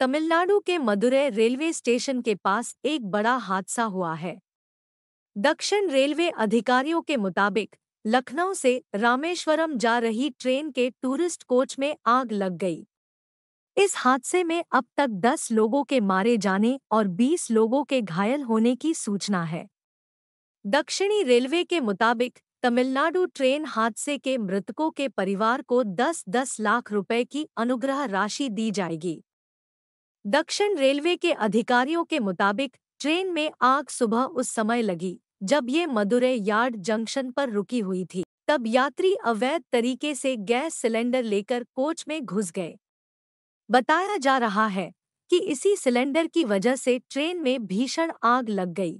तमिलनाडु के Madurai railway station के पास एक बड़ा हादसा हुआ है दक्षिण रेलवे अधिकारियों के मुताबिक लखनऊ से रामेश्वरम जा रही ट्रेन के टूरिस्ट कोच में आग लग गई इस हादसे में अब तक 10 लोगों के मारे जाने और 20 लोगों के घायल होने की सूचना है दक्षिणी रेलवे के मुताबिक तमिलनाडु ट्रेन हादसे के मृतकों के परिवार को 10-10 लाख रुपए की अनुग्रह राशि दी जाएगी दक्षिण रेलवे के अधिकारियों के मुताबिक ट्रेन में आग सुबह उस समय लगी जब ये मदुरै यार्ड जंक्शन पर रुकी हुई थी तब यात्री अवैध तरीके से गैस सिलेंडर लेकर कोच में घुस गए बताया जा रहा है कि इसी सिलेंडर की वजह से ट्रेन में भीषण आग लग गई